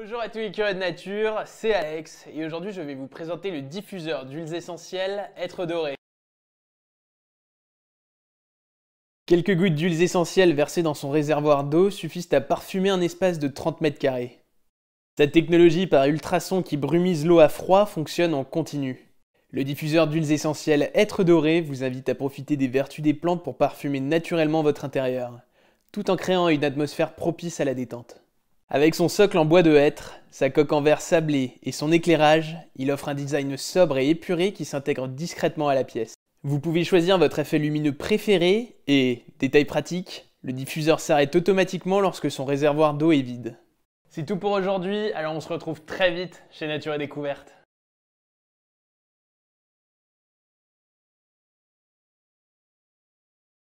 Bonjour à tous les curieux de nature, c'est Alex et aujourd'hui je vais vous présenter le diffuseur d'huiles essentielles Être Doré. Quelques gouttes d'huiles essentielles versées dans son réservoir d'eau suffisent à parfumer un espace de 30 mètres carrés. Sa technologie par ultrasons qui brumise l'eau à froid fonctionne en continu. Le diffuseur d'huiles essentielles Être Doré vous invite à profiter des vertus des plantes pour parfumer naturellement votre intérieur, tout en créant une atmosphère propice à la détente. Avec son socle en bois de hêtre, sa coque en verre sablé et son éclairage, il offre un design sobre et épuré qui s'intègre discrètement à la pièce. Vous pouvez choisir votre effet lumineux préféré et, détail pratique, le diffuseur s'arrête automatiquement lorsque son réservoir d'eau est vide. C'est tout pour aujourd'hui, alors on se retrouve très vite chez Nature et Découverte.